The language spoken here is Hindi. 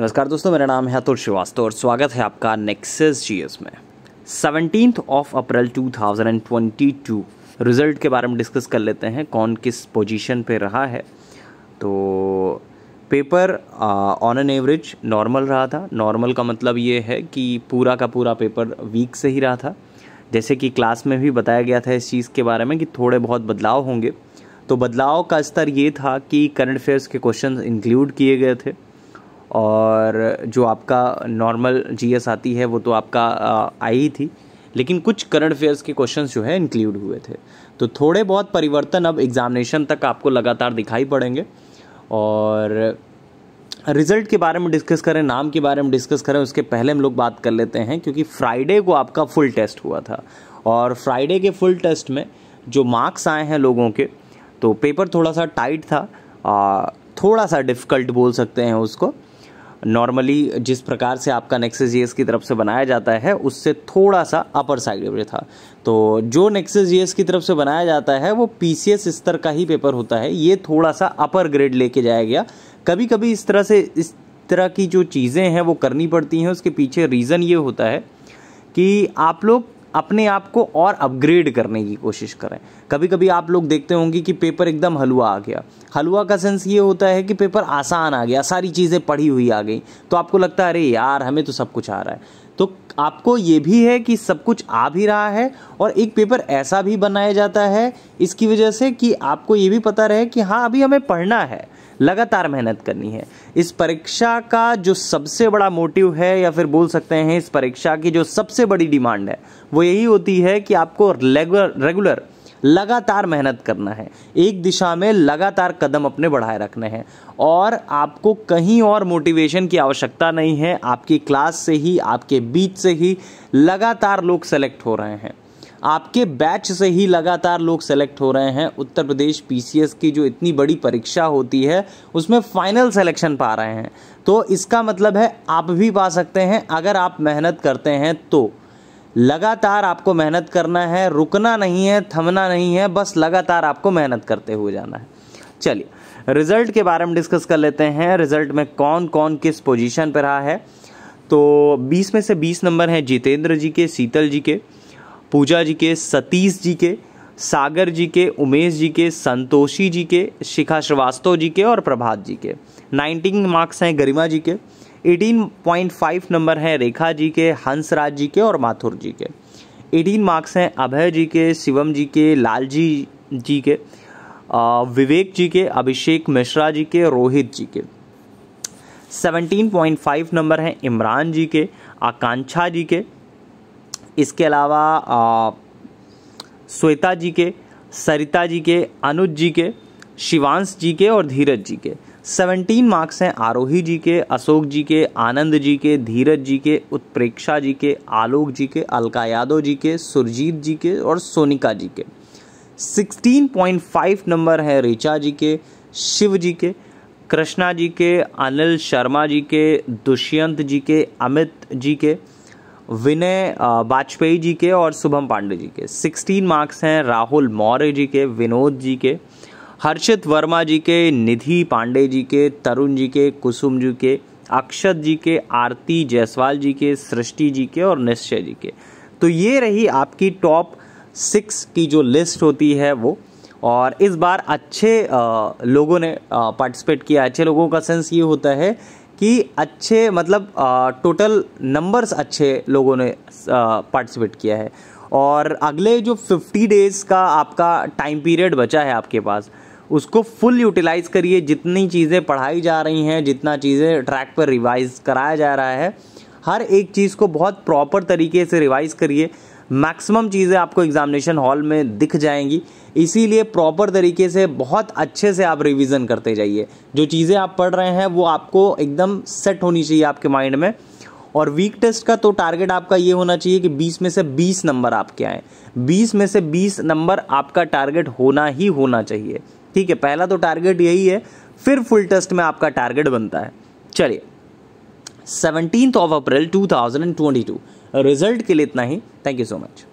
नमस्कार दोस्तों मेरा नाम है अतुल श्रीवास्तव और स्वागत है आपका नेक्सेस जी में सेवनटीन ऑफ अप्रैल 2022 रिज़ल्ट के बारे में डिस्कस कर लेते हैं कौन किस पोजीशन पे रहा है तो paper on an average normal रहा था नॉर्मल का मतलब ये है कि पूरा का पूरा पेपर वीक से ही रहा था जैसे कि क्लास में भी बताया गया था इस चीज़ के बारे में कि थोड़े बहुत बदलाव होंगे तो बदलाव का स्तर ये था कि करंट अफेयर्स के क्वेश्चन इंक्लूड किए गए थे और जो आपका नॉर्मल जी आती है वो तो आपका आई थी लेकिन कुछ करंट अफेयर्स के क्वेश्चन जो है इंक्लूड हुए थे तो थोड़े बहुत परिवर्तन अब एग्ज़ामिनेशन तक आपको लगातार दिखाई पड़ेंगे और रिजल्ट के बारे में डिस्कस करें नाम के बारे में डिस्कस करें उसके पहले हम लोग बात कर लेते हैं क्योंकि फ्राइडे को आपका फुल टेस्ट हुआ था और फ्राइडे के फुल टेस्ट में जो मार्क्स आए हैं लोगों के तो पेपर थोड़ा सा टाइट था आ, थोड़ा सा डिफ़िकल्ट बोल सकते हैं उसको नॉर्मली जिस प्रकार से आपका नेक्सेस जी की तरफ से बनाया जाता है उससे थोड़ा सा अपर साइड पे था तो जो नेक्सेस जी की तरफ से बनाया जाता है वो पी स्तर का ही पेपर होता है ये थोड़ा सा अपर ग्रेड लेके जाया गया कभी कभी इस तरह से इस तरह की जो चीज़ें हैं वो करनी पड़ती हैं उसके पीछे रीज़न ये होता है कि आप लोग अपने आप को और अपग्रेड करने की कोशिश करें कभी कभी आप लोग देखते होंगे कि पेपर एकदम हलवा आ गया हलवा का सेंस ये होता है कि पेपर आसान आ गया सारी चीज़ें पढ़ी हुई आ गई तो आपको लगता है अरे यार हमें तो सब कुछ आ रहा है तो आपको ये भी है कि सब कुछ आ भी रहा है और एक पेपर ऐसा भी बनाया जाता है इसकी वजह से कि आपको ये भी पता रहे कि हाँ अभी हमें पढ़ना है लगातार मेहनत करनी है इस परीक्षा का जो सबसे बड़ा मोटिव है या फिर बोल सकते हैं इस परीक्षा की जो सबसे बड़ी डिमांड है वो यही होती है कि आपको रेगुलर रेगुलर लगातार मेहनत करना है एक दिशा में लगातार कदम अपने बढ़ाए रखने हैं और आपको कहीं और मोटिवेशन की आवश्यकता नहीं है आपकी क्लास से ही आपके बीच से ही लगातार लोग सेलेक्ट हो रहे हैं आपके बैच से ही लगातार लोग सेलेक्ट हो रहे हैं उत्तर प्रदेश पीसीएस की जो इतनी बड़ी परीक्षा होती है उसमें फाइनल सेलेक्शन पा रहे हैं तो इसका मतलब है आप भी पा सकते हैं अगर आप मेहनत करते हैं तो लगातार आपको मेहनत करना है रुकना नहीं है थमना नहीं है बस लगातार आपको मेहनत करते हुए जाना है चलिए रिजल्ट के बारे में डिस्कस कर लेते हैं रिजल्ट में कौन कौन किस पोजीशन पर रहा है तो 20 में से 20 नंबर हैं जितेंद्र जी के शीतल जी के पूजा जी के सतीश जी के सागर जी के उमेश जी के संतोषी जी के शिखा श्रीवास्तव जी के और प्रभात जी के 19 मार्क्स हैं गरिमा जी के 18.5 नंबर हैं रेखा जी के हंसराज जी के और माथुर जी के 18 मार्क्स हैं अभय जी के शिवम जी के लाल जी जी के विवेक जी के अभिषेक मिश्रा जी के रोहित जी के 17.5 नंबर हैं इमरान जी के आकांक्षा जी के इसके अलावा श्वेता जी के सरिता जी के अनुज जी के शिवांश जी के और धीरज जी के सेवनटीन मार्क्स हैं आरोही जी के अशोक जी के आनंद जी के धीरज जी के उत्प्रेक्षा जी के आलोक जी के अलका यादव जी के सुरजीत जी के और सोनिका जी के सिक्सटीन पॉइंट फाइव नंबर हैं ऋचा जी के शिव जी के कृष्णा जी के अनिल शर्मा जी के दुष्यंत जी के अमित जी के विनय वाजपेयी जी के और शुभम पांडे जी के 16 मार्क्स हैं राहुल मौर्य जी के विनोद जी के हर्षित वर्मा जी के निधि पांडे जी के तरुण जी के कुसुम जी के अक्षत जी के आरती जायसवाल जी के सृष्टि जी के और निश्चय जी के तो ये रही आपकी टॉप सिक्स की जो लिस्ट होती है वो और इस बार अच्छे लोगों ने पार्टिसिपेट किया अच्छे लोगों का सेंस ये होता है कि अच्छे मतलब टोटल नंबर्स अच्छे लोगों ने पार्टिसिपेट किया है और अगले जो 50 डेज़ का आपका टाइम पीरियड बचा है आपके पास उसको फुल यूटिलाइज़ करिए जितनी चीज़ें पढ़ाई जा रही हैं जितना चीज़ें ट्रैक पर रिवाइज़ कराया जा रहा है हर एक चीज़ को बहुत प्रॉपर तरीके से रिवाइज़ करिए मैक्सिमम चीज़ें आपको एग्जामिनेशन हॉल में दिख जाएंगी इसीलिए प्रॉपर तरीके से बहुत अच्छे से आप रिवीजन करते जाइए जो चीज़ें आप पढ़ रहे हैं वो आपको एकदम सेट होनी चाहिए आपके माइंड में और वीक टेस्ट का तो टारगेट आपका ये होना चाहिए कि 20 में से 20 नंबर आपके आए 20 में से 20 नंबर आपका टारगेट होना ही होना चाहिए ठीक है पहला तो टारगेट यही है फिर फुल टेस्ट में आपका टारगेट बनता है चलिए seventeen of April to result के लिए इतना ही थैंक यू सो मच